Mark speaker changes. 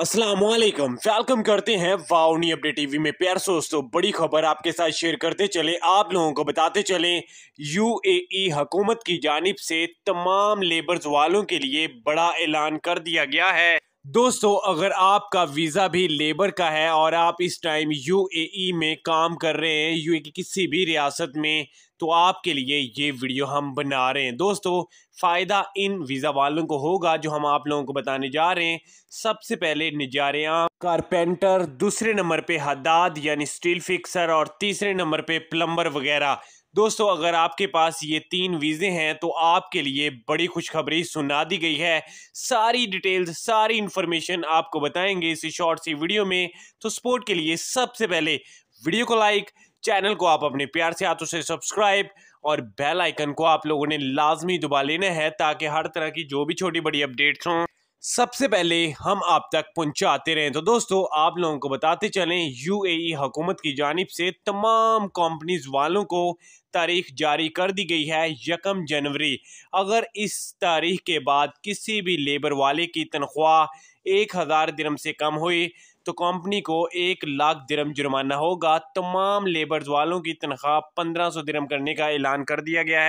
Speaker 1: Aslam welcome करते हैं वाउनी update TV में प्यार दोस्तों बड़ी खबर आपके साथ शेयर करते चले आप लोगों को बताते चले यूएई हुकूमत की जानिब से तमाम लेबर्स वालों के लिए बड़ा ऐलान कर दिया गया है दोस्तों अगर आपका वीज़ा भी लेबर का है और आप इस टाइम यूएई में काम कर रहे हैं यूएई की किसी भी रियासत में तो आपके लिए ये वीडियो हम बना रहे हैं दोस्तों फ़ायदा इन वीज़ा वालों को होगा जो हम आप लोगों को बताने जा रहे हैं सबसे पहले निजारियाँ कारपेंटर दूसरे नंबर पे हदाद यानी स्टील फिक्सर और तीसरे नंबर पे प्लम्बर वगैरह दोस्तों अगर आपके पास ये तीन वीज़े हैं तो आपके लिए बड़ी खुशखबरी सुना दी गई है सारी डिटेल्स सारी इंफॉर्मेशन आपको बताएंगे इसी शॉर्ट सी वीडियो में तो सपोर्ट के लिए सबसे पहले वीडियो को लाइक चैनल को आप अपने प्यार से हाथों से सब्सक्राइब और बेल आइकन को आप लोगों ने लाजमी दुबा लेना है ताकि हर तरह की जो भी छोटी बड़ी अपडेट्स हों सबसे पहले हम आप तक पहुंचाते रहें तो दोस्तों आप लोगों को बताते चलें यूएई e हुकूमत की जानब से तमाम कंपनीज वालों को तारीख जारी कर दी गई है यकम जनवरी अगर इस तारीख के बाद किसी भी लेबर वाले की तनख्वाह एक हज़ार दिरम से कम हुई तो कंपनी को एक लाख दिरम जुर्माना होगा तमाम लेबर्स वालों की तनख्वाह पंद्रह सौ दिरम करने का ऐलान कर दिया गया है